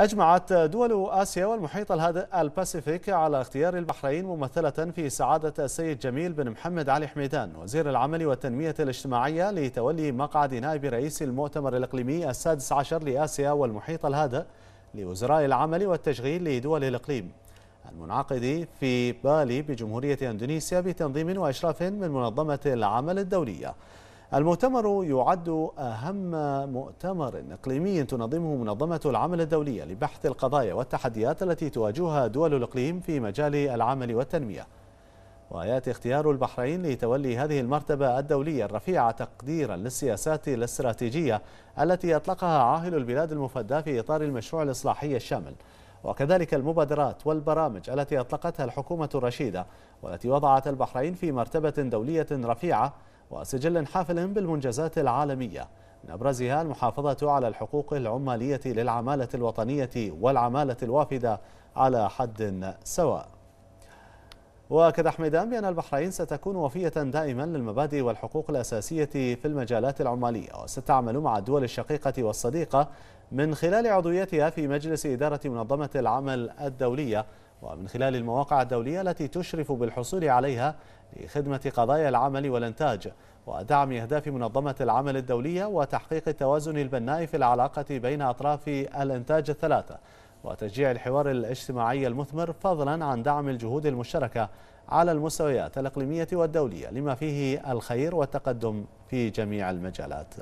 أجمعت دول آسيا والمحيط الباسيفيك على اختيار البحرين ممثلة في سعادة السيد جميل بن محمد علي حميدان وزير العمل والتنمية الاجتماعية لتولي مقعد نائب رئيس المؤتمر الإقليمي السادس عشر لآسيا والمحيط الهادئ لوزراء العمل والتشغيل لدول الإقليم المنعقد في بالي بجمهورية أندونيسيا بتنظيم وإشراف من منظمة العمل الدولية المؤتمر يعد أهم مؤتمر إقليمي تنظمه منظمة العمل الدولية لبحث القضايا والتحديات التي تواجهها دول الإقليم في مجال العمل والتنمية وياتي اختيار البحرين لتولي هذه المرتبه الدوليه الرفيعه تقديرا للسياسات الاستراتيجيه التي اطلقها عاهل البلاد المفدى في اطار المشروع الاصلاحي الشامل وكذلك المبادرات والبرامج التي اطلقتها الحكومه الرشيده والتي وضعت البحرين في مرتبه دوليه رفيعه وسجل حافل بالمنجزات العالمية من أبرزها المحافظة على الحقوق العمالية للعمالة الوطنية والعمالة الوافدة على حد سواء وأكد حميدان بأن البحرين ستكون وفية دائما للمبادئ والحقوق الأساسية في المجالات العمالية وستعمل مع الدول الشقيقة والصديقة من خلال عضويتها في مجلس إدارة منظمة العمل الدولية ومن خلال المواقع الدولية التي تشرف بالحصول عليها لخدمة قضايا العمل والإنتاج ودعم أهداف منظمة العمل الدولية وتحقيق التوازن البناء في العلاقة بين أطراف الإنتاج الثلاثة وتشجيع الحوار الاجتماعي المثمر فضلا عن دعم الجهود المشتركة على المستويات الإقليمية والدولية لما فيه الخير والتقدم في جميع المجالات